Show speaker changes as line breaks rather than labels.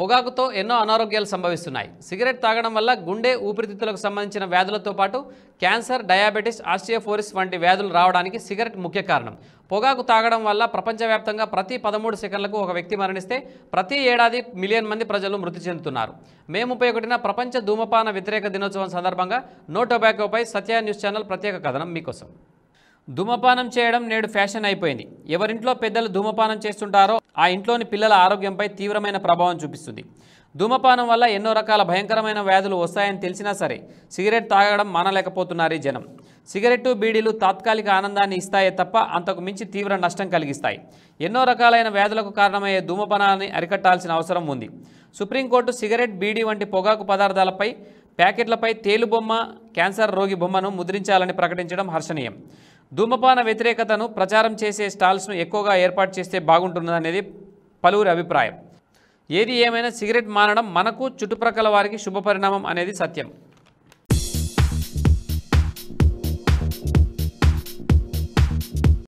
పొగాకుతో ఎన్నో అనారోగ్యాలు సంభవిస్తున్నాయి సిగరెట్ తాగడం వల్ల గుండె ఊపిరితిత్తులకు సంబంధించిన వ్యాధులతో పాటు క్యాన్సర్ డయాబెటీస్ ఆస్టియోఫోరిస్ వంటి వ్యాధులు రావడానికి సిగరెట్ ముఖ్య కారణం పొగాకు తాగడం వల్ల ప్రపంచవ్యాప్తంగా ప్రతి పదమూడు సెకండ్లకు ఒక వ్యక్తి మరణిస్తే ప్రతి ఏడాది మిలియన్ మంది ప్రజలు మృతి చెందుతున్నారు మే ముప్పై ఒకటిన ప్రపంచ ధూమపాన వ్యతిరేక దినోత్సవం సందర్భంగా నో టొబాకోపై సత్య న్యూస్ ఛానల్ ప్రత్యేక కథనం మీకోసం ధూమపానం చేయడం నేడు ఫ్యాషన్ అయిపోయింది ఎవరింట్లో పెద్దలు ధూమపానం చేస్తుంటారో ఆ ఇంట్లోని పిల్లల ఆరోగ్యంపై తీవ్రమైన ప్రభావం చూపిస్తుంది ధూమపానం వల్ల ఎన్నో రకాల భయంకరమైన వ్యాధులు వస్తాయని తెలిసినా సరే సిగరెట్ తాగడం మానలేకపోతున్నారు జనం సిగరెట్టు బీడీలు తాత్కాలిక ఆనందాన్ని ఇస్తాయే తప్ప అంతకు మించి తీవ్ర నష్టం కలిగిస్తాయి ఎన్నో రకాలైన వ్యాధులకు కారణమయ్యే ధూమపానాన్ని అరికట్టాల్సిన అవసరం ఉంది సుప్రీంకోర్టు సిగరెట్ బీడీ వంటి పొగాకు పదార్థాలపై ప్యాకెట్లపై తేలుబొమ్మ క్యాన్సర్ రోగి బొమ్మను ముద్రించాలని ప్రకటించడం హర్షణీయం ధూమపాన వ్యతిరేకతను ప్రచారం చేసే స్టాల్స్ను ఎక్కువగా ఏర్పాటు చేస్తే బాగుంటుందనేది పలువురి అభిప్రాయం ఏది ఏమైనా సిగరెట్ మానడం మనకు చుట్టుప్రక్కల వారికి శుభపరిణామం అనేది సత్యం